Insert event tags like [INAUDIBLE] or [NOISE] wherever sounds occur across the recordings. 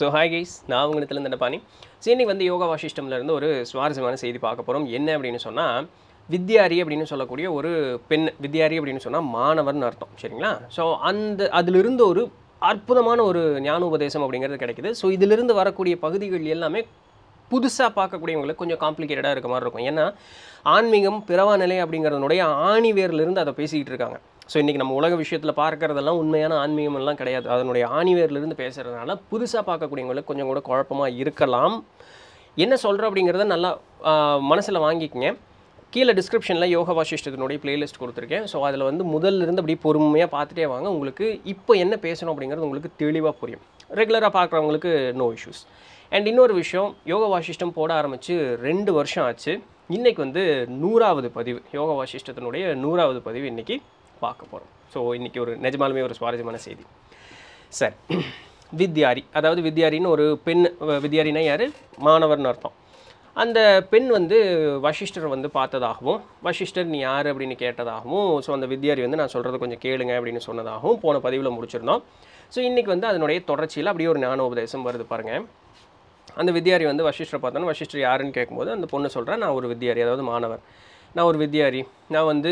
so hi guys நான் உங்களிடத்துல Dandapani so இன்றைக்கி வந்து யோகா இருந்து ஒரு சுவாரஸ்யமான செய்தி பார்க்க போகிறோம் என்ன அப்படின்னு சொன்னால் வித்யாரி அப்படின்னு சொல்லக்கூடிய ஒரு பெண் வித்யாரி அப்படின்னு சொன்னால் மாணவர்னு அர்த்தம் சரிங்களா ஸோ அந்த அதிலிருந்து ஒரு அற்புதமான ஒரு ஞானோபதேசம் அப்படிங்கிறது கிடைக்கிது ஸோ இதிலிருந்து வரக்கூடிய பகுதிகள் எல்லாமே புதுசாக பார்க்கக்கூடியவங்களுக்கு கொஞ்சம் காம்ப்ளிகேட்டடாக இருக்க மாதிரி இருக்கும் ஏன்னா ஆன்மீகம் பிறவா நிலை அப்படிங்கிறதுனுடைய ஆணிவேர்லேருந்து அதை பேசிக்கிட்டு இருக்காங்க ஸோ இன்றைக்கி நம்ம உலக விஷயத்தில் பார்க்குறதெல்லாம் உண்மையான ஆன்மீகமெல்லாம் கிடையாது அதனுடைய ஆணிவேர்லேருந்து பேசுகிறதுனால புதுசாக பார்க்கக்கூடியவங்களுக்கு கொஞ்சம் கூட குழப்பமாக இருக்கலாம் என்ன சொல்கிறோம் அப்படிங்கிறத நல்லா மனசில் வாங்கிக்கங்க கீழே டிஸ்கிரிப்ஷனில் யோகா வாசிஷ்டத்தினுடைய பிளேலிஸ்ட் கொடுத்துருக்கேன் ஸோ அதில் வந்து முதல்ல இருந்து அப்படியே பொறுமையாக பார்த்துட்டே வாங்க உங்களுக்கு இப்போ என்ன பேசணும் அப்படிங்கிறது உங்களுக்கு தெளிவாக புரியும் ரெகுலராக பார்க்குறவங்களுக்கு நோ இஷ்யூஸ் அண்ட் இன்னொரு விஷயம் யோகா வாசிஷ்டம் போட ஆரம்பித்து ரெண்டு வருஷம் ஆச்சு இன்றைக்கி வந்து நூறாவது பதிவு யோகா வாசிஷ்டத்தினுடைய நூறாவது பதிவு இன்றைக்கி பார்க்க போகிறோம் ஸோ இன்றைக்கி ஒரு நிஜமாலுமே ஒரு சுவாரஸ்யமான செய்தி சார் வித்யாரி அதாவது வித்யாரின்னு ஒரு பெண் வித்யாரினா யார் மாணவர்னு அர்த்தம் அந்த பெண் வந்து வசிஷ்டர் வந்து பார்த்ததாகவும் வசிஷ்டர் நீ யார் அப்படின்னு கேட்டதாகவும் ஸோ அந்த வித்யாரி வந்து நான் சொல்கிறத கொஞ்சம் கேளுங்க அப்படின்னு சொன்னதாகவும் போன பதிவில் முடிச்சிருந்தோம் ஸோ இன்றைக்கி வந்து அதனுடைய தொடர்ச்சியில் அப்படியே ஒரு ஞான உபதேசம் வருது பாருங்கள் அந்த வித்யாரி வந்து வசிஷ்டர் பார்த்தோன்னா வசிஷ்டர் யாருன்னு கேட்கும்போது அந்த பொண்ணு சொல்கிறேன் நான் ஒரு வித்யாரி அதாவது மாணவர் நான் ஒரு வித்யாரி நான் வந்து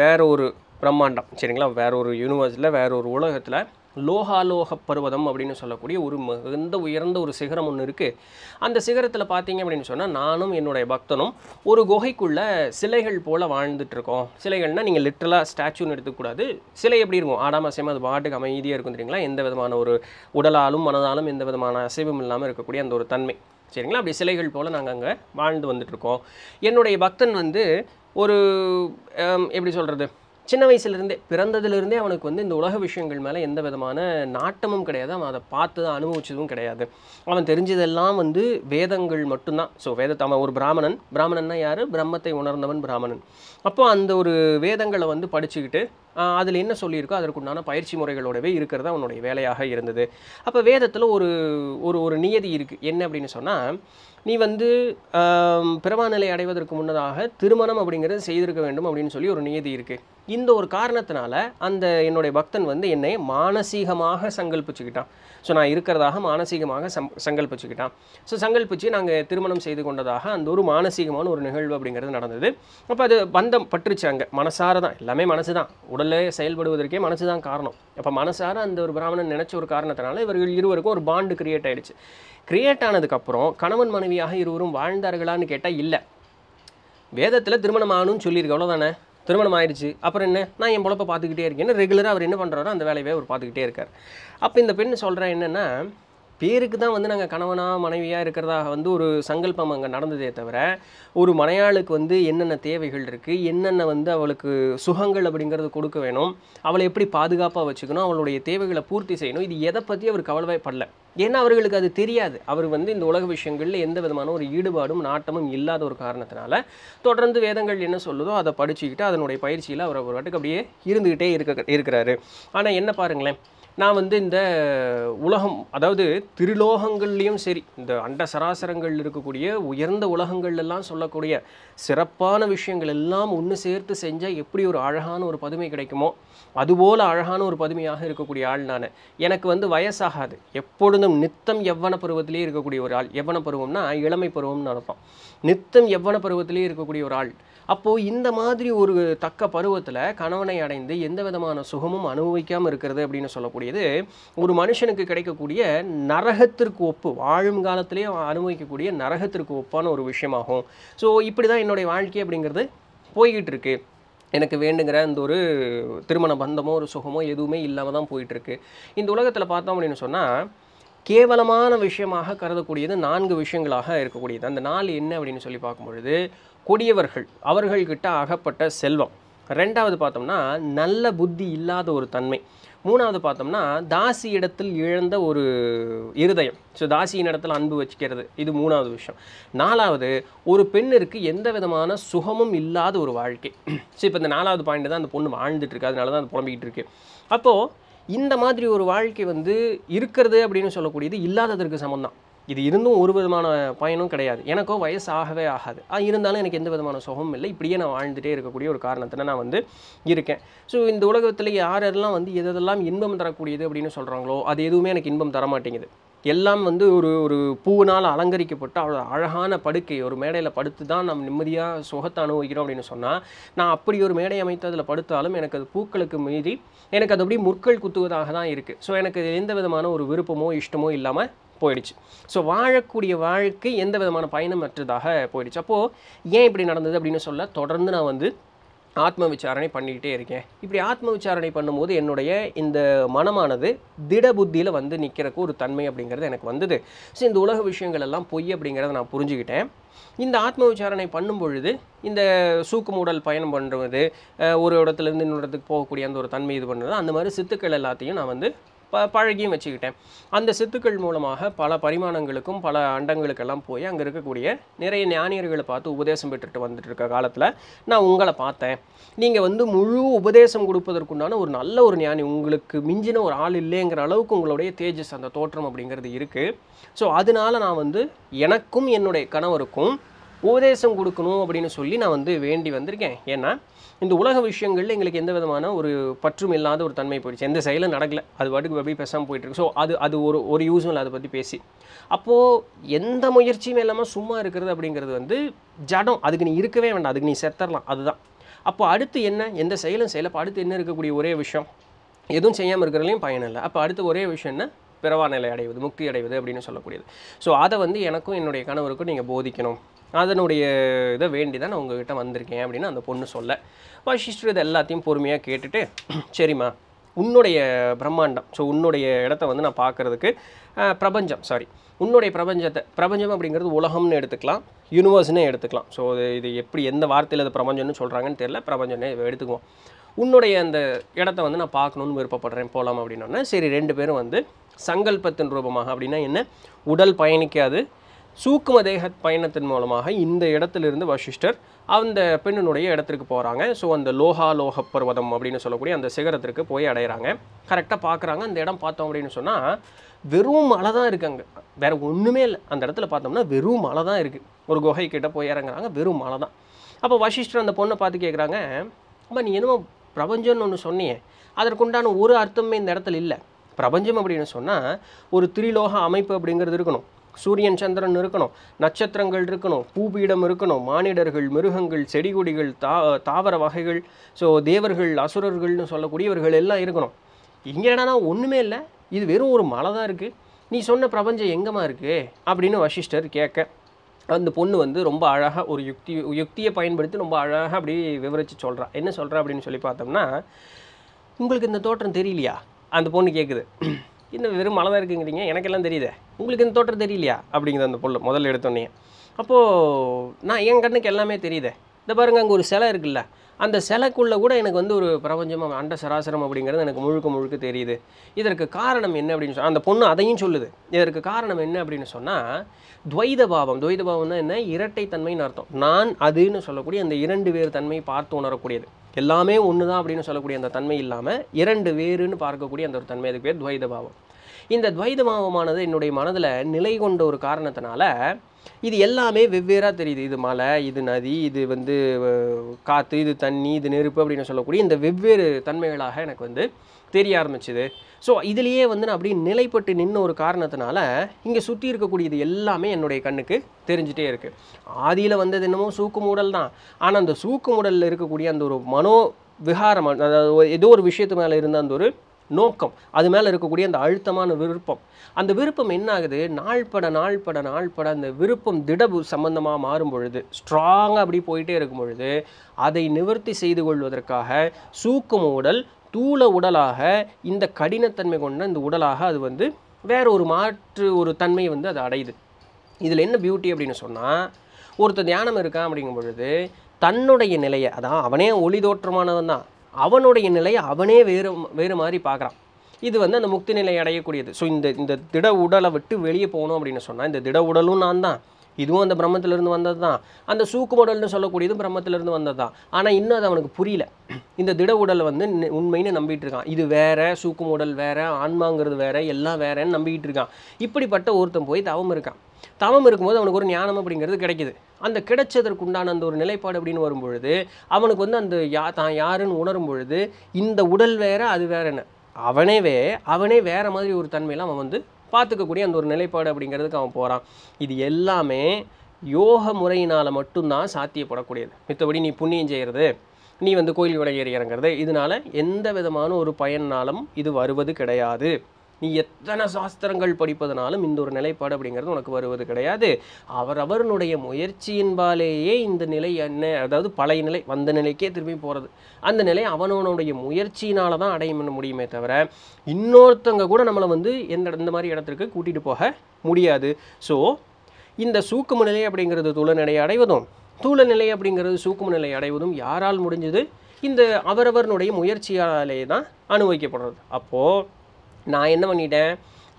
வேறு ஒரு பிரம்மாண்டம் சரிங்களா வேற ஒரு யூனிவர்ஸில் வேற ஒரு உலகத்தில் லோகாலோக பர்வதம் அப்படின்னு சொல்லக்கூடிய ஒரு மிகுந்த உயர்ந்த ஒரு சிகரம் ஒன்று இருக்குது அந்த சிகரத்தில் பார்த்தீங்க அப்படின்னு சொன்னால் நானும் என்னுடைய பக்தனும் ஒரு குகைக்குள்ளே சிலைகள் போல் வாழ்ந்துட்டுருக்கோம் சிலைகள்னால் நீங்கள் லிட்டரலாக ஸ்டாச்சுன்னு எடுத்துக்கூடாது சிலை எப்படி இருக்கும் ஆடாம அசையமாக அது பாட்டுக்கு அமைதியாக இருக்கும் தெரியுங்களா எந்த விதமான ஒரு உடலாலும் மனதாலும் எந்த விதமான அசைவும் இல்லாமல் இருக்கக்கூடிய அந்த ஒரு தன்மை சரிங்களா அப்படி சிலைகள் போல் நாங்கள் அங்கே வாழ்ந்து வந்துட்டுருக்கோம் என்னுடைய பக்தன் வந்து ஒரு எப்படி சொல்கிறது சின்ன வயசுலேருந்தே பிறந்ததுலேருந்தே அவனுக்கு வந்து இந்த உலக விஷயங்கள் மேலே எந்த விதமான நாட்டமும் கிடையாது அவன் அதை பார்த்து தான் அனுபவிச்சதும் கிடையாது அவன் தெரிஞ்சதெல்லாம் வந்து வேதங்கள் மட்டும்தான் ஸோ வேதத்தை அவன் ஒரு பிராமணன் பிராமணன்னா யார் பிரம்மத்தை உணர்ந்தவன் பிராமணன் அப்போ அந்த ஒரு வேதங்களை வந்து படிச்சுக்கிட்டு அதில் என்ன சொல்லியிருக்கோ அதற்குண்டான பயிற்சி முறைகளோடவே இருக்கிறது அவனுடைய வேலையாக இருந்தது அப்போ வேதத்தில் ஒரு ஒரு ஒரு நியதி இருக்குது என்ன அப்படின்னு சொன்னால் நீ வந்து பிறவாநிலை அடைவதற்கு முன்னதாக திருமணம் அப்படிங்கிறது செய்திருக்க வேண்டும் அப்படின்னு சொல்லி ஒரு நியதி இருக்குது இந்த ஒரு காரணத்தினால அந்த என்னுடைய பக்தன் வந்து என்னை மானசீகமாக சங்கல்பிச்சுக்கிட்டான் ஸோ நான் இருக்கிறதாக மானசீகமாக சம் சங்கல்பிச்சுக்கிட்டான் ஸோ சங்கல்பிச்சு நாங்கள் திருமணம் செய்து கொண்டதாக அந்த ஒரு மானசீகமான ஒரு நிகழ்வு அப்படிங்கிறது நடந்தது அப்போ அது பந்தம் பற்றுச்சு அங்கே மனசார தான் எல்லாமே மனசு தான் உடலே செயல்படுவதற்கே மனசு தான் காரணம் அப்போ மனசார அந்த ஒரு பிராமணன் நினச்ச ஒரு காரணத்தினால இவர்கள் இருவருக்கும் ஒரு பாண்டு கிரியேட் ஆகிடுச்சு கிரியேட் ஆனதுக்கப்புறம் கணவன் மனைவியாக இருவரும் வாழ்ந்தார்களான்னு கேட்டால் இல்லை வேதத்தில் திருமணம் ஆகணும்னு சொல்லியிருக்கு அவ்வளோதானே திருமணம் ஆயிடுச்சு அப்புறம் என்ன நான் என் பொழப்பை பார்த்துக்கிட்டே இருக்கேன் ரெகுலராக அவர் என்ன பண்ணுறாரோ அந்த வேலையை அவர் பார்த்துக்கிட்டே இருக்கார் அப்போ இந்த பெண் சொல்கிறேன் என்னென்னா பேருக்கு தான் வந்து நாங்கள் கணவனாக மனைவியாக இருக்கிறதாக வந்து ஒரு சங்கல்பம் அங்கே நடந்ததே தவிர ஒரு மனையாளுக்கு வந்து என்னென்ன தேவைகள் இருக்குது என்னென்ன வந்து அவளுக்கு சுகங்கள் அப்படிங்கிறது கொடுக்க வேணும் அவளை எப்படி பாதுகாப்பாக வச்சுக்கணும் அவளுடைய தேவைகளை பூர்த்தி செய்யணும் இது எதை பற்றி அவர் படல ஏன்னா அவர்களுக்கு அது தெரியாது அவர் வந்து இந்த உலக விஷயங்களில் எந்த விதமான ஒரு ஈடுபாடும் நாட்டமும் இல்லாத ஒரு காரணத்தினால தொடர்ந்து வேதங்கள் என்ன சொல்லுதோ அதை படிச்சுக்கிட்டு அதனுடைய பயிற்சியில் அவர் ஒரு வாட்டுக்கு அப்படியே இருந்துக்கிட்டே இருக்க இருக்கிறாரு ஆனால் என்ன பாருங்களேன் நான் வந்து இந்த உலகம் அதாவது திருலோகங்கள்லேயும் சரி இந்த அண்ட சராசரங்கள் இருக்கக்கூடிய உயர்ந்த உலகங்கள்லாம் சொல்லக்கூடிய சிறப்பான விஷயங்கள் எல்லாம் ஒன்று சேர்த்து செஞ்சால் எப்படி ஒரு அழகான ஒரு பதுமை கிடைக்குமோ அதுபோல் அழகான ஒரு பதுமையாக இருக்கக்கூடிய ஆள் நான் எனக்கு வந்து வயசாகாது எப்பொழுதும் நித்தம் எவ்வன பருவத்திலே இருக்கக்கூடிய ஒரு ஆள் எவ்வன பருவம்னா இளமை பருவம்னு நினைப்பான் நித்தம் எவ்வன பருவத்திலே இருக்கக்கூடிய ஒரு ஆள் அப்போது இந்த மாதிரி ஒரு தக்க பருவத்தில் கணவனை அடைந்து எந்த விதமான சுகமும் அனுபவிக்காமல் இருக்கிறது அப்படின்னு சொல்லக்கூடியது ஒரு மனுஷனுக்கு கிடைக்கக்கூடிய நரகத்திற்கு ஒப்பு வாழும் காலத்திலேயே அனுபவிக்கக்கூடிய நரகத்திற்கு ஒப்பான ஒரு விஷயமாகும் ஸோ இப்படி தான் என்னுடைய வாழ்க்கை அப்படிங்கிறது போய்கிட்டு இருக்கு எனக்கு வேண்டுங்கிற இந்த ஒரு திருமண பந்தமோ ஒரு சுகமோ எதுவுமே இல்லாமல் தான் போயிட்டுருக்கு இந்த உலகத்தில் பார்த்தோம் அப்படின்னு சொன்னால் கேவலமான விஷயமாக கருதக்கூடியது நான்கு விஷயங்களாக இருக்கக்கூடியது அந்த நாள் என்ன அப்படின்னு சொல்லி பார்க்கும்பொழுது கொடியவர்கள் அவர்கள்கிட்ட அகப்பட்ட செல்வம் ரெண்டாவது பார்த்தோம்னா நல்ல புத்தி இல்லாத ஒரு தன்மை மூணாவது பார்த்தோம்னா தாசி இடத்தில் இழந்த ஒரு இருதயம் ஸோ தாசியின் இடத்துல அன்பு வச்சுக்கிறது இது மூணாவது விஷயம் நாலாவது ஒரு பெண்ணிற்கு எந்த விதமான சுகமும் இல்லாத ஒரு வாழ்க்கை ஸோ இப்போ இந்த நாலாவது பாயிண்ட் தான் அந்த பொண்ணு வாழ்ந்துட்டுருக்கு அதனால தான் அது புலம்பிக்கிட்டு இருக்கு அப்போது இந்த மாதிரி ஒரு வாழ்க்கை வந்து இருக்கிறது அப்படின்னு சொல்லக்கூடியது இல்லாததற்கு சமம் தான் இது இருந்தும் ஒரு விதமான பயனும் கிடையாது எனக்கோ வயசு ஆகவே ஆகாது இருந்தாலும் எனக்கு எந்த விதமான சுகமும் இல்லை இப்படியே நான் வாழ்ந்துகிட்டே இருக்கக்கூடிய ஒரு காரணத்தில் நான் வந்து இருக்கேன் ஸோ இந்த உலகத்தில் யாரெல்லாம் வந்து எதெல்லாம் இன்பம் தரக்கூடியது அப்படின்னு சொல்கிறாங்களோ அது எதுவுமே எனக்கு இன்பம் தர மாட்டேங்குது எல்லாம் வந்து ஒரு ஒரு பூவினால் அலங்கரிக்கப்பட்ட அவ்வளோ அழகான படுக்கை ஒரு மேடையில் படுத்து தான் நம்ம நிம்மதியாக சுகத்தை அனுபவிக்கிறோம் அப்படின்னு சொன்னால் நான் அப்படி ஒரு மேடை அமைத்து அதில் படுத்தாலும் எனக்கு அது பூக்களுக்கு மீறி எனக்கு அது அப்படியே முற்கள் குத்துவதாக தான் இருக்குது ஸோ எனக்கு எந்த விதமான ஒரு விருப்பமோ இஷ்டமோ இல்லாமல் போயிடுச்சு ஸோ வாழக்கூடிய வாழ்க்கை எந்த விதமான அற்றதாக போயிடுச்சு அப்போது ஏன் இப்படி நடந்தது அப்படின்னு சொல்ல தொடர்ந்து நான் வந்து ஆத்ம விசாரணை பண்ணிக்கிட்டே இருக்கேன் இப்படி ஆத்ம விசாரணை பண்ணும்போது என்னுடைய இந்த மனமானது திட புத்தியில் வந்து நிற்கிறக்கு ஒரு தன்மை அப்படிங்கிறது எனக்கு வந்தது ஸோ இந்த உலக விஷயங்கள் எல்லாம் பொய் அப்படிங்கிறத நான் புரிஞ்சுக்கிட்டேன் இந்த ஆத்ம விசாரணை பண்ணும் பொழுது இந்த சூக்கு மூடல் பயணம் பண்ணுறது ஒரு இடத்துலேருந்து இன்னொரு இடத்துக்கு போகக்கூடிய அந்த ஒரு தன்மை இது பண்ணுறது அந்த மாதிரி சித்துக்கள் எல்லாத்தையும் நான் வந்து ப பழகியும் வச்சுக்கிட்டேன் அந்த சித்துக்கள் மூலமாக பல பரிமாணங்களுக்கும் பல அண்டங்களுக்கெல்லாம் போய் அங்கே இருக்கக்கூடிய நிறைய ஞானியர்களை பார்த்து உபதேசம் பெற்றுட்டு வந்துட்டு இருக்க காலத்தில் நான் உங்களை பார்த்தேன் நீங்கள் வந்து முழு உபதேசம் கொடுப்பதற்குண்டான ஒரு நல்ல ஒரு ஞானி உங்களுக்கு மிஞ்சின ஒரு ஆள் இல்லைங்கிற அளவுக்கு உங்களுடைய தேஜஸ் அந்த தோற்றம் அப்படிங்கிறது இருக்குது ஸோ அதனால் நான் வந்து எனக்கும் என்னுடைய கணவருக்கும் உபதேசம் கொடுக்கணும் அப்படின்னு சொல்லி நான் வந்து வேண்டி வந்திருக்கேன் ஏன்னா இந்த உலக விஷயங்களில் எங்களுக்கு எந்த விதமான ஒரு பற்றும் இல்லாத ஒரு தன்மை போயிடுச்சு எந்த செயலும் நடக்கலை அது பாட்டுக்கு அப்படியே பேசாமல் போயிட்டுருக்கு ஸோ அது அது ஒரு ஒரு யூஸும் இல்லை அதை பற்றி பேசி அப்போது எந்த முயற்சியும் இல்லாமல் சும்மா இருக்கிறது அப்படிங்கிறது வந்து ஜடம் அதுக்கு நீ இருக்கவே வேண்டாம் அதுக்கு நீ செத்தரலாம் அதுதான் அப்போ அடுத்து என்ன எந்த செயலும் செய்யல அடுத்து என்ன இருக்கக்கூடிய ஒரே விஷயம் எதுவும் செய்யாமல் இருக்கிறதுலையும் பயன் இல்லை அப்போ அடுத்து ஒரே விஷயம் என்ன பிறவா நிலை அடைவது முக்தி அடைவது அப்படின்னு சொல்லக்கூடியது ஸோ அதை வந்து எனக்கும் என்னுடைய கணவருக்கும் நீங்கள் போதிக்கணும் அதனுடைய இதை வேண்டி தான் நான் உங்ககிட்ட வந்திருக்கேன் அப்படின்னு அந்த பொண்ணு சொல்ல வசிஷ்டர் இது எல்லாத்தையும் பொறுமையாக கேட்டுட்டு [CLEARS THROAT] சரிம்மா உன்னுடைய பிரம்மாண்டம் ஸோ உன்னுடைய இடத்த வந்து நான் பார்க்குறதுக்கு பிரபஞ்சம் சாரி உன்னுடைய பிரபஞ்சத்தை பிரபஞ்சம் அப்படிங்கிறது உலகம்னு எடுத்துக்கலாம் யூனிவர்ஸ்னே எடுத்துக்கலாம் ஸோ அது இது எப்படி எந்த வார்த்தையில் அது பிரபஞ்சம்னு சொல்கிறாங்கன்னு தெரில பிரபஞ்சம்னே எடுத்துக்குவோம் உன்னுடைய அந்த இடத்த வந்து நான் பார்க்கணுன்னு விருப்பப்படுறேன் போகலாம் அப்படின்னோடனே சரி ரெண்டு பேரும் வந்து சங்கல்பத்தின் ரூபமாக அப்படின்னா என்ன உடல் பயணிக்காது சூக்கும தேக பயணத்தின் மூலமாக இந்த இடத்திலிருந்து வசிஷ்டர் அந்த பெண்ணினுடைய இடத்திற்கு போகிறாங்க ஸோ அந்த லோஹா லோக பர்வதம் அப்படின்னு சொல்லக்கூடிய அந்த சிகரத்திற்கு போய் அடையிறாங்க கரெக்டாக பார்க்குறாங்க அந்த இடம் பார்த்தோம் அப்படின்னு சொன்னால் வெறும் மழை தான் இருக்காங்க வேறு ஒன்றுமே இல்லை அந்த இடத்துல பார்த்தோம்னா வெறும் மழை தான் இருக்குது ஒரு குகை கிட்டே போய் இறங்குறாங்க வெறும் மழை தான் அப்போ வசிஷ்டர் அந்த பொண்ணை பார்த்து கேட்குறாங்க அம்மா நீ என்னமோ பிரபஞ்சம்னு ஒன்று சொன்னியே அதற்குண்டான ஒரு அர்த்தமே இந்த இடத்துல இல்லை பிரபஞ்சம் அப்படின்னு சொன்னால் ஒரு திரிலோக அமைப்பு அப்படிங்கிறது இருக்கணும் சூரியன் சந்திரன் இருக்கணும் நட்சத்திரங்கள் இருக்கணும் பூபீடம் இருக்கணும் மானிடர்கள் மிருகங்கள் செடி கொடிகள் தா தாவர வகைகள் ஸோ தேவர்கள் அசுரர்கள்னு சொல்லக்கூடியவர்கள் எல்லாம் இருக்கணும் இங்கே என்னடா ஒன்றுமே இல்லை இது வெறும் ஒரு மலை தான் இருக்குது நீ சொன்ன பிரபஞ்சம் எங்கேம்மா இருக்குது அப்படின்னு வசிஷ்டர் கேட்க அந்த பொண்ணு வந்து ரொம்ப அழகாக ஒரு யுக்தி யுக்தியை பயன்படுத்தி ரொம்ப அழகாக அப்படி விவரித்து சொல்கிறா என்ன சொல்கிறா அப்படின்னு சொல்லி பார்த்தோம்னா உங்களுக்கு இந்த தோற்றம் தெரியலையா அந்த பொண்ணு கேட்குது இந்த வெறும் மழை தான் இருக்குங்கிறீங்க எனக்கெல்லாம் தெரியுது உங்களுக்கு இந்த தோட்டம் தெரியலையா அப்படிங்குது அந்த பொருள் முதல்ல எடுத்தோன்னே அப்போது நான் என் கண்ணுக்கு எல்லாமே தெரியுது இந்த பாருங்கள் அங்கே ஒரு சிலை இருக்குல்ல அந்த சிலைக்குள்ளே கூட எனக்கு வந்து ஒரு பிரபஞ்சமாக அண்ட சராசரம் அப்படிங்கிறது எனக்கு முழுக்க முழுக்க தெரியுது இதற்கு காரணம் என்ன அப்படின்னு சொன்னால் அந்த பொண்ணு அதையும் சொல்லுது இதற்கு காரணம் என்ன அப்படின்னு சொன்னால் துவைத பாவம் துவைத பாவம்னா என்ன இரட்டை தன்மைன்னு அர்த்தம் நான் அதுன்னு சொல்லக்கூடிய அந்த இரண்டு வேறு தன்மையை பார்த்து உணரக்கூடியது எல்லாமே ஒன்று தான் அப்படின்னு சொல்லக்கூடிய அந்த தன்மை இல்லாமல் இரண்டு வேறுன்னு பார்க்கக்கூடிய அந்த ஒரு தன்மை அதுக்கு பேர் துவைத பாவம் இந்த துவைத பாவமானது என்னுடைய மனதில் நிலை கொண்ட ஒரு காரணத்தினால இது எல்லாமே வெவ்வேறாக தெரியுது இது மலை இது நதி இது வந்து காற்று இது தண்ணி இது நெருப்பு அப்படின்னு சொல்லக்கூடிய இந்த வெவ்வேறு தன்மைகளாக எனக்கு வந்து தெரிய ஆரம்பிச்சுது ஸோ இதுலேயே வந்து நான் அப்படியே நிலைப்பட்டு நின்று ஒரு காரணத்தினால இங்கே சுற்றி இருக்கக்கூடியது எல்லாமே என்னுடைய கண்ணுக்கு தெரிஞ்சிட்டே இருக்குது ஆதியில் வந்தது என்னமோ சூக்கு மூடல் தான் ஆனால் அந்த சூக்கு மூடலில் இருக்கக்கூடிய அந்த ஒரு மனோ விகாரம் அதாவது ஏதோ ஒரு விஷயத்து மேலே இருந்த அந்த ஒரு நோக்கம் அது மேலே இருக்கக்கூடிய அந்த அழுத்தமான விருப்பம் அந்த விருப்பம் என்ன ஆகுது நாள்பட நாள்பட நாள்பட அந்த விருப்பம் திடபு சம்பந்தமாக மாறும் பொழுது ஸ்ட்ராங்காக அப்படி போயிட்டே இருக்கும் பொழுது அதை நிவர்த்தி செய்து கொள்வதற்காக சூக்கு மூடல் தூள உடலாக இந்த கடினத்தன்மை கொண்ட இந்த உடலாக அது வந்து வேற ஒரு மாற்று ஒரு தன்மையை வந்து அது அடையுது இதில் என்ன பியூட்டி அப்படின்னு சொன்னால் ஒருத்தர் தியானம் இருக்கான் அப்படிங்கும் பொழுது தன்னுடைய நிலையை அதான் அவனே ஒளி தோற்றமானவன் தான் அவனுடைய நிலையை அவனே வேறு வேறு மாதிரி பார்க்குறான் இது வந்து அந்த முக்தி நிலை அடையக்கூடியது ஸோ இந்த இந்த திட உடலை விட்டு வெளியே போகணும் அப்படின்னு சொன்னால் இந்த திட உடலும் நான் தான் இதுவும் அந்த பிரம்மத்திலிருந்து வந்தது தான் அந்த சூக்கு உடல்னு சொல்லக்கூடியதும் பிரம்மத்திலிருந்து வந்தது தான் ஆனால் இன்னும் அது அவனுக்கு புரியல இந்த திட உடல் வந்து உண்மைன்னு நம்பிட்டு இருக்கான் இது வேற சூக்கு உடல் வேற ஆன்மாங்கிறது வேற எல்லாம் வேறன்னு நம்பிக்கிட்டு இருக்கான் இப்படிப்பட்ட ஒருத்தன் போய் தவம் இருக்கான் தவம் இருக்கும்போது அவனுக்கு ஒரு ஞானம் அப்படிங்கிறது கிடைக்கிது அந்த கிடைச்சதற்குண்டான அந்த ஒரு நிலைப்பாடு அப்படின்னு வரும்பொழுது அவனுக்கு வந்து அந்த யா தான் யாருன்னு உணரும் பொழுது இந்த உடல் வேற அது வேறன்னு அவனேவே அவனே வேற மாதிரி ஒரு தன்மையெல்லாம் அவன் வந்து பார்த்துக்கக்கூடிய அந்த ஒரு நிலைப்பாடு அப்படிங்கிறதுக்கு அவன் போகிறான் இது எல்லாமே யோக முறையினால் மட்டும்தான் சாத்தியப்படக்கூடியது மித்தபடி நீ புண்ணியம் செய்கிறது நீ வந்து கோயில் விலை ஏறி இறங்குறது இதனால் எந்த விதமான ஒரு பயனாலும் இது வருவது கிடையாது நீ எத்தனை சாஸ்திரங்கள் படிப்பதனாலும் இந்த ஒரு நிலைப்பாடு அப்படிங்கிறது உனக்கு வருவது கிடையாது அவரவருடைய முயற்சியின்பாலேயே இந்த நிலை என்ன அதாவது பழைய நிலை வந்த நிலைக்கே திரும்பி போகிறது அந்த நிலை அவனவனுடைய முயற்சியினால தான் அடைய முடியுமே தவிர இன்னொருத்தங்க கூட நம்மளை வந்து எந்த இந்த மாதிரி இடத்திற்கு கூட்டிகிட்டு போக முடியாது ஸோ இந்த சூக்கும நிலை அப்படிங்கிறது துளநிலையை அடைவதும் தூள நிலை அப்படிங்கிறது சூக்கும நிலை அடைவதும் யாரால் முடிஞ்சது இந்த அவரவருடைய முயற்சியாலே தான் அனுபவிக்கப்படுறது அப்போது நான் என்ன பண்ணிட்டேன்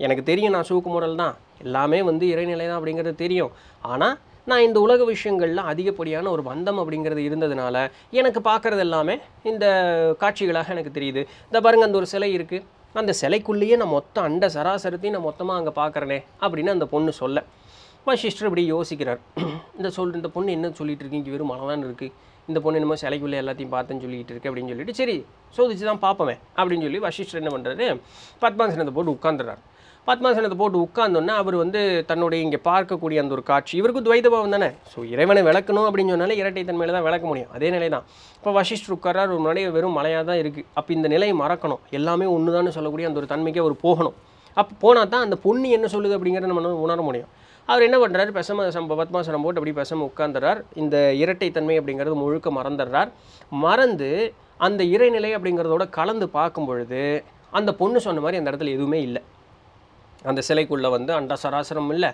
எனக்கு தெரியும் நான் சூக்குமுடல் தான் எல்லாமே வந்து இறைநிலை தான் அப்படிங்கிறது தெரியும் ஆனால் நான் இந்த உலக விஷயங்களில் அதிகப்படியான ஒரு பந்தம் அப்படிங்கிறது இருந்ததுனால எனக்கு பார்க்குறது எல்லாமே இந்த காட்சிகளாக எனக்கு தெரியுது இந்த பாருங்கள் அந்த ஒரு சிலை இருக்குது அந்த சிலைக்குள்ளேயே நான் மொத்தம் அண்ட சராசரத்தையும் நான் மொத்தமாக அங்கே பார்க்குறேனே அப்படின்னு அந்த பொண்ணு சொல்ல வசிஷ்டர் இப்படி யோசிக்கிறார் இந்த சொல் இந்த பொண்ணு என்ன சொல்லிகிட்டு இருக்கீங்க வெறும் மனதான் இருக்குது இந்த பொண்ணு என்னமோ சிலைக்குள்ளே எல்லாத்தையும் பார்த்தேன்னு சொல்லிட்டு இருக்கு அப்படின்னு சொல்லிட்டு சரி சோதிச்சு தான் பார்ப்போமே அப்படின்னு சொல்லி வசிஷ்டர் என்ன பண்ணுறாரு பத்மாசனத்தை போட்டு உட்காந்துறாரு பத்மாசனத்தை போட்டு உட்கார்ந்தோன்னா அவர் வந்து தன்னுடைய இங்கே பார்க்கக்கூடிய அந்த ஒரு காட்சி இவருக்கு துவைதபாவம் தானே ஸோ இறைவனை விளக்கணும் அப்படின்னு சொன்னாலே இரட்டை தன்மையில் தான் விளக்க முடியும் அதே நிலை தான் இப்போ வசிஷ்டர் உட்காரார் ஒரு நிலையை வெறும் மலையாக தான் இருக்குது அப்போ இந்த நிலையை மறக்கணும் எல்லாமே ஒன்று தான் சொல்லக்கூடிய அந்த ஒரு தன்மைக்கு அவர் போகணும் அப்போ போனால் தான் அந்த பொண்ணு என்ன சொல்லுது அப்படிங்கிறத நம்ம உணர முடியும் அவர் என்ன பண்ணுறாரு பெசம சம்ப பத்மாசனம் போட்டு அப்படி பெசம உட்காந்துறார் இந்த இரட்டைத்தன்மை அப்படிங்கிறது முழுக்க மறந்துடுறார் மறந்து அந்த இறைநிலை அப்படிங்கிறதோட கலந்து பார்க்கும் பொழுது அந்த பொண்ணு சொன்ன மாதிரி அந்த இடத்துல எதுவுமே இல்லை அந்த சிலைக்குள்ளே வந்து அண்ட சராசரம் இல்லை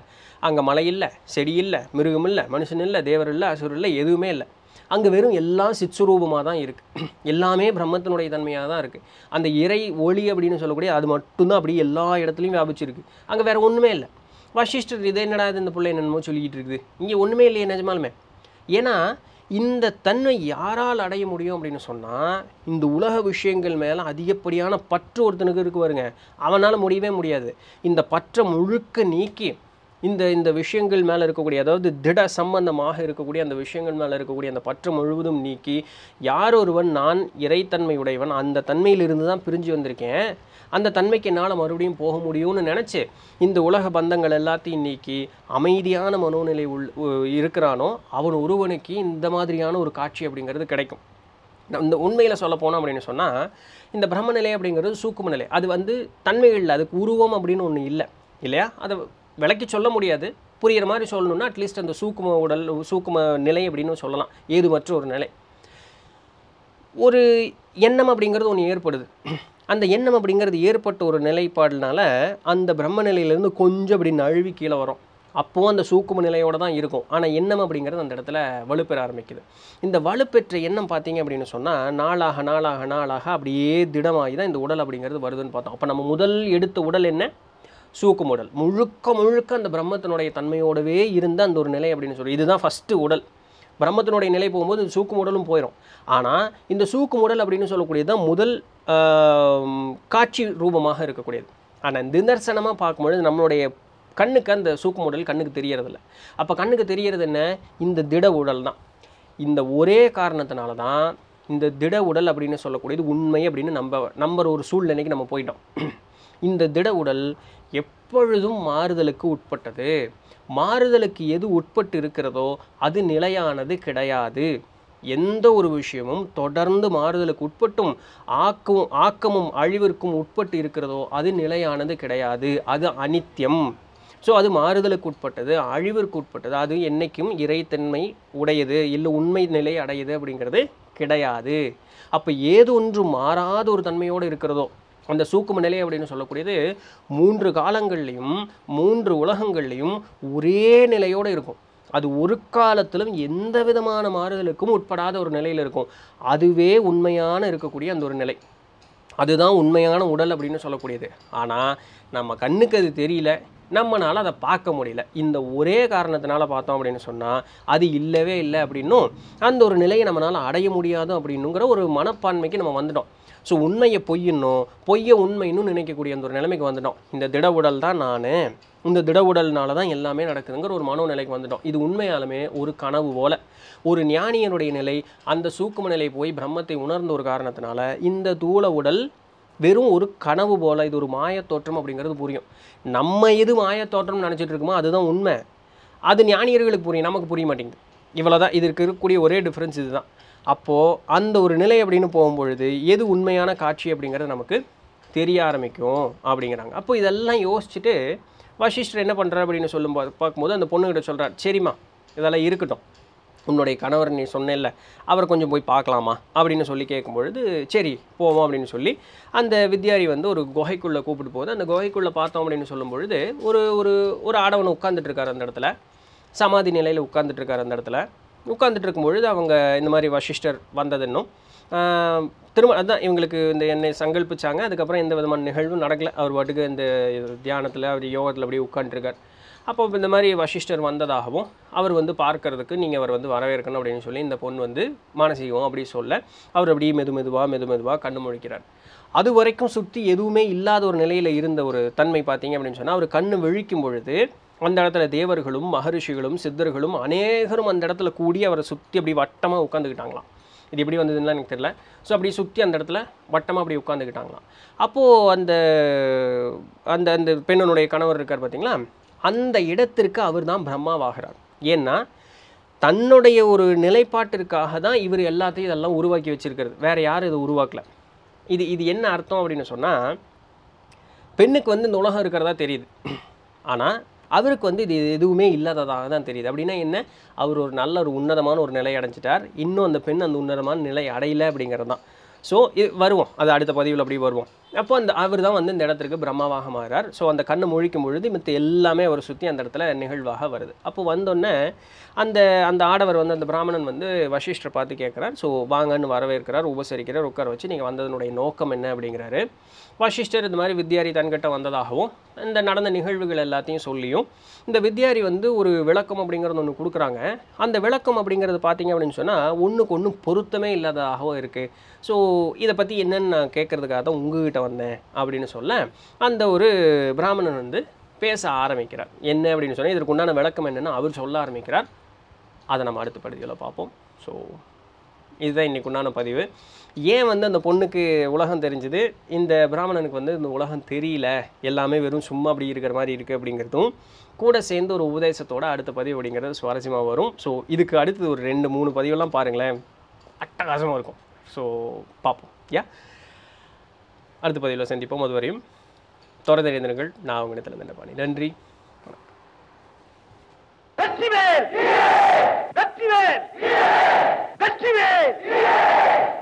அங்கே மலை இல்லை செடி இல்லை மிருகம் இல்லை மனுஷன் இல்லை தேவர் இல்லை அசுர் இல்லை எதுவுமே இல்லை அங்கே வெறும் எல்லாம் சிச்சுரூபமாக தான் இருக்குது எல்லாமே பிரம்மத்தினுடைய தன்மையாக தான் இருக்குது அந்த இறை ஒளி அப்படின்னு சொல்லக்கூடிய அது மட்டும்தான் அப்படியே எல்லா இடத்துலையும் வியாபிச்சிருக்கு அங்கே வேறு ஒன்றுமே இல்லை வசிஷ்டர் இதை என்னடா இது இந்த பிள்ளை என்னென்னமோ சொல்லிக்கிட்டு இருக்குது இங்கே ஒன்றுமே இல்லையே நிஜமாலுமே ஏன்னா இந்த தன்மை யாரால் அடைய முடியும் அப்படின்னு சொன்னால் இந்த உலக விஷயங்கள் மேலே அதிகப்படியான பற்று ஒருத்தனுக்கு இருக்கு பாருங்க அவனால் முடியவே முடியாது இந்த பற்றை முழுக்க நீக்கி இந்த இந்த விஷயங்கள் மேலே இருக்கக்கூடிய அதாவது திட சம்பந்தமாக இருக்கக்கூடிய அந்த விஷயங்கள் மேலே இருக்கக்கூடிய அந்த பற்று முழுவதும் நீக்கி யார் ஒருவன் நான் இறைத்தன்மையுடையவன் அந்த தன்மையிலிருந்து தான் பிரிஞ்சு வந்திருக்கேன் அந்த தன்மைக்கு என்னால் மறுபடியும் போக முடியும்னு நினச்சி இந்த உலக பந்தங்கள் எல்லாத்தையும் நீக்கி அமைதியான மனோநிலை உள் இருக்கிறானோ அவன் ஒருவனுக்கு இந்த மாதிரியான ஒரு காட்சி அப்படிங்கிறது கிடைக்கும் இந்த உண்மையில் சொல்ல போனோம் அப்படின்னு சொன்னால் இந்த பிரம்மநிலை அப்படிங்கிறது சூக்கும நிலை அது வந்து தன்மைகள் அதுக்கு உருவம் அப்படின்னு ஒன்று இல்லை இல்லையா அதை விளக்கி சொல்ல முடியாது புரிகிற மாதிரி சொல்லணும்னா அட்லீஸ்ட் அந்த சூக்கும உடல் சூக்கும நிலை அப்படின்னு சொல்லலாம் ஏதுமற்ற ஒரு நிலை ஒரு எண்ணம் அப்படிங்கிறது ஒன்று ஏற்படுது அந்த எண்ணம் அப்படிங்கிறது ஏற்பட்ட ஒரு நிலைப்பாடுனால அந்த பிரம்ம நிலையிலேருந்து கொஞ்சம் அப்படி நழுவி கீழே வரும் அப்போவும் அந்த சூக்கும நிலையோடு தான் இருக்கும் ஆனால் எண்ணம் அப்படிங்கிறது அந்த இடத்துல வலுப்பெற ஆரம்பிக்குது இந்த வலுப்பெற்ற எண்ணம் பார்த்தீங்க அப்படின்னு சொன்னால் நாளாக நாளாக நாளாக அப்படியே திடமாகி தான் இந்த உடல் அப்படிங்கிறது வருதுன்னு பார்த்தோம் அப்போ நம்ம முதல் எடுத்த உடல் என்ன உடல் முழுக்க முழுக்க அந்த பிரம்மத்தினுடைய தன்மையோடவே இருந்த அந்த ஒரு நிலை அப்படின்னு சொல்லி இதுதான் ஃபஸ்ட்டு உடல் பிரம்மத்தினுடைய நிலை போகும்போது இந்த சூக்கு மூடலும் போயிடும் ஆனால் இந்த சூக்கு மூடல் அப்படின்னு சொல்லக்கூடியது தான் முதல் காட்சி ரூபமாக இருக்கக்கூடியது ஆனால் தினர்சனமாக பார்க்கும்பொழுது நம்மளுடைய கண்ணுக்கு அந்த சூக்கு மூடல் கண்ணுக்கு தெரியறதில்ல அப்போ கண்ணுக்கு தெரியறது என்ன இந்த திட உடல் தான் இந்த ஒரே காரணத்தினால தான் இந்த திட உடல் அப்படின்னு சொல்லக்கூடியது உண்மை அப்படின்னு நம்ம நம்புற ஒரு சூழ்நிலைக்கு நம்ம போயிட்டோம் இந்த திட உடல் எப்பொழுதும் மாறுதலுக்கு உட்பட்டது மாறுதலுக்கு எது உட்பட்டு இருக்கிறதோ அது நிலையானது கிடையாது எந்த ஒரு விஷயமும் தொடர்ந்து மாறுதலுக்கு உட்பட்டும் ஆக்கும் ஆக்கமும் அழிவிற்கும் உட்பட்டு இருக்கிறதோ அது நிலையானது கிடையாது அது அனித்தியம் ஸோ அது மாறுதலுக்கு உட்பட்டது அழிவிற்கு உட்பட்டது அது என்றைக்கும் இறைத்தன்மை உடையது இல்லை உண்மை நிலை அடையுது அப்படிங்கிறது கிடையாது அப்போ ஏது ஒன்று மாறாத ஒரு தன்மையோடு இருக்கிறதோ அந்த சூக்கும நிலை அப்படின்னு சொல்லக்கூடியது மூன்று காலங்கள்லேயும் மூன்று உலகங்கள்லேயும் ஒரே நிலையோடு இருக்கும் அது ஒரு காலத்திலும் எந்த விதமான மாறுதலுக்கும் உட்படாத ஒரு நிலையில் இருக்கும் அதுவே உண்மையான இருக்கக்கூடிய அந்த ஒரு நிலை அதுதான் உண்மையான உடல் அப்படின்னு சொல்லக்கூடியது ஆனால் நம்ம கண்ணுக்கு அது தெரியல நம்மளால் அதை பார்க்க முடியல இந்த ஒரே காரணத்தினால பார்த்தோம் அப்படின்னு சொன்னால் அது இல்லவே இல்லை அப்படின்னும் அந்த ஒரு நிலையை நம்மளால் அடைய முடியாது அப்படின்னுங்கிற ஒரு மனப்பான்மைக்கு நம்ம வந்துட்டோம் ஸோ உண்மையை பொய்யணும் பொய்யை உண்மைன்னு நினைக்கக்கூடிய அந்த ஒரு நிலைமைக்கு வந்துட்டோம் இந்த திட உடல் தான் நான் இந்த திட உடல்னால தான் எல்லாமே நடக்குதுங்கிற ஒரு மனோநிலைக்கு வந்துட்டோம் இது உண்மையாலுமே ஒரு கனவு போல ஒரு ஞானியனுடைய நிலை அந்த சூக்கும நிலை போய் பிரம்மத்தை உணர்ந்த ஒரு காரணத்தினால இந்த தூள உடல் வெறும் ஒரு கனவு போல் இது ஒரு மாயத்தோற்றம் அப்படிங்கிறது புரியும் நம்ம எது மாயத்தோற்றம்னு நினச்சிட்டு இருக்கோமோ அதுதான் உண்மை அது ஞானியர்களுக்கு புரியும் நமக்கு புரிய மாட்டேங்குது இவ்வளோ தான் இதற்கு இருக்கக்கூடிய ஒரே டிஃப்ரென்ஸ் இதுதான் அப்போது அந்த ஒரு நிலை அப்படின்னு போகும்பொழுது எது உண்மையான காட்சி அப்படிங்கிறது நமக்கு தெரிய ஆரம்பிக்கும் அப்படிங்கிறாங்க அப்போ இதெல்லாம் யோசிச்சுட்டு வசிஷ்டர் என்ன பண்ணுறா அப்படின்னு சொல்லும்போது பார்க்கும்போது அந்த பொண்ணுகிட்ட சொல்கிறார் சரிம்மா இதெல்லாம் இருக்கட்டும் உன்னுடைய கணவர் நீ சொன்ன அவர் கொஞ்சம் போய் பார்க்கலாமா அப்படின்னு சொல்லி கேட்கும்பொழுது சரி போவோம் அப்படின்னு சொல்லி அந்த வித்யாரி வந்து ஒரு குகைக்குள்ளே கூப்பிட்டு போகுது அந்த குகைக்குள்ளே பார்த்தோம் அப்படின்னு சொல்லும்பொழுது ஒரு ஒரு ஒரு ஆடவன் உட்காந்துட்ருக்கார் அந்த இடத்துல சமாதி நிலையில் இருக்கார் அந்த இடத்துல உட்காந்துட்டு இருக்கும்பொழுது அவங்க இந்த மாதிரி வசிஷ்டர் வந்ததுன்னும் திரும்ப அதுதான் இவங்களுக்கு இந்த என்னை சங்கல்பிச்சாங்க அதுக்கப்புறம் எந்த விதமான நிகழ்வும் நடக்கலை அவர் பாட்டுக்கு இந்த தியானத்தில் அவர் யோகத்தில் அப்படியே உட்காந்துருக்கார் அப்போ இந்த மாதிரி வசிஷ்டர் வந்ததாகவும் அவர் வந்து பார்க்கறதுக்கு நீங்கள் அவர் வந்து வரவேற்கணும் அப்படின்னு சொல்லி இந்த பொண்ணு வந்து மானசீகம் அப்படி சொல்ல அவர் அப்படியே மெது மெதுவாக மெது மெதுவாக கண்ணு முழிக்கிறார் அது வரைக்கும் சுற்றி எதுவுமே இல்லாத ஒரு நிலையில் இருந்த ஒரு தன்மை பார்த்தீங்க அப்படின்னு சொன்னால் அவர் கண்ணு விழிக்கும் பொழுது அந்த இடத்துல தேவர்களும் மகரிஷிகளும் சித்தர்களும் அநேகரும் அந்த இடத்துல கூடி அவரை சுற்றி அப்படி வட்டமாக உட்காந்துக்கிட்டாங்களாம் இது எப்படி வந்ததுன்னா எனக்கு தெரில ஸோ அப்படி சுற்றி அந்த இடத்துல வட்டமாக அப்படி உட்காந்துக்கிட்டாங்களாம் அப்போது அந்த அந்த அந்த பெண்ணனுடைய கணவர் இருக்கார் பார்த்தீங்களா அந்த இடத்திற்கு அவர் தான் பிரம்மாவாகிறார் ஏன்னா தன்னுடைய ஒரு நிலைப்பாட்டிற்காக தான் இவர் எல்லாத்தையும் இதெல்லாம் உருவாக்கி வச்சுருக்கிறது வேறு யாரும் இதை உருவாக்கலை இது இது என்ன அர்த்தம் அப்படின்னு சொன்னால் பெண்ணுக்கு வந்து இந்த உலகம் இருக்கிறதா தெரியுது ஆனால் அவருக்கு வந்து இது எதுவுமே இல்லாததாக தான் தெரியுது அப்படின்னா என்ன அவர் ஒரு நல்ல ஒரு உன்னதமான ஒரு நிலை அடைஞ்சிட்டார் இன்னும் அந்த பெண் அந்த உன்னதமான நிலை அடையலை அப்படிங்கிறது தான் ஸோ இது வருவோம் அது அடுத்த பதிவில் அப்படியே வருவோம் அப்போ அந்த அவர் தான் வந்து இந்த இடத்துக்கு பிரம்மாவாக மாறார் ஸோ அந்த கண்ணை முழிக்கும் பொழுது மித்த எல்லாமே அவர் சுற்றி அந்த இடத்துல நிகழ்வாக வருது அப்போ வந்தோடனே அந்த அந்த ஆடவர் வந்து அந்த பிராமணன் வந்து வசிஷ்டரை பார்த்து கேட்குறார் ஸோ வாங்கன்னு வரவேற்கிறார் உபசரிக்கிறார் உட்கார வச்சு நீங்கள் வந்ததனுடைய நோக்கம் என்ன அப்படிங்கிறாரு வசிஷ்டர் இது மாதிரி வித்யாரி தன்கிட்ட வந்ததாகவும் இந்த நடந்த நிகழ்வுகள் எல்லாத்தையும் சொல்லியும் இந்த வித்யாரி வந்து ஒரு விளக்கம் அப்படிங்கிறது ஒன்று கொடுக்குறாங்க அந்த விளக்கம் அப்படிங்கிறது பார்த்தீங்க அப்படின்னு சொன்னால் ஒன்றுக்கு ஒன்றும் பொருத்தமே இல்லாததாகவும் இருக்குது ஸோ இதை பற்றி என்னென்னு நான் கேட்குறதுக்காக தான் உங்ககிட்ட வந்தேன் அப்படின்னு சொல்ல அந்த ஒரு பிராமணன் வந்து பேச ஆரம்பிக்கிறார் என்ன அப்படின்னு சொன்னால் இதற்கு உண்டான விளக்கம் என்னென்னா அவர் சொல்ல ஆரம்பிக்கிறார் அதை நம்ம அடுத்த பகுதியில் பார்ப்போம் ஸோ இதுதான் இன்றைக்கு உண்டான பதிவு ஏன் வந்து அந்த பொண்ணுக்கு உலகம் தெரிஞ்சுது இந்த பிராமணனுக்கு வந்து இந்த உலகம் தெரியல எல்லாமே வெறும் சும்மா அப்படி இருக்கிற மாதிரி இருக்குது அப்படிங்கிறதும் கூட சேர்ந்து ஒரு உபதேசத்தோடு அடுத்த பதிவு அப்படிங்கிறது சுவாரஸ்யமாக வரும் ஸோ இதுக்கு அடுத்தது ஒரு ரெண்டு மூணு பதிவெல்லாம் பாருங்களேன் அட்டகாசமாக இருக்கும் ஸோ பார்ப்போம் யா அடுத்த பதிவில் சந்திப்போம் அதுவரையும் தொடர்ந்து இணைந்திருங்கள் நான் உங்கள் இடத்துல நண்டபாணி நன்றி வெற்றி வேல் வெற்றி வெற்றி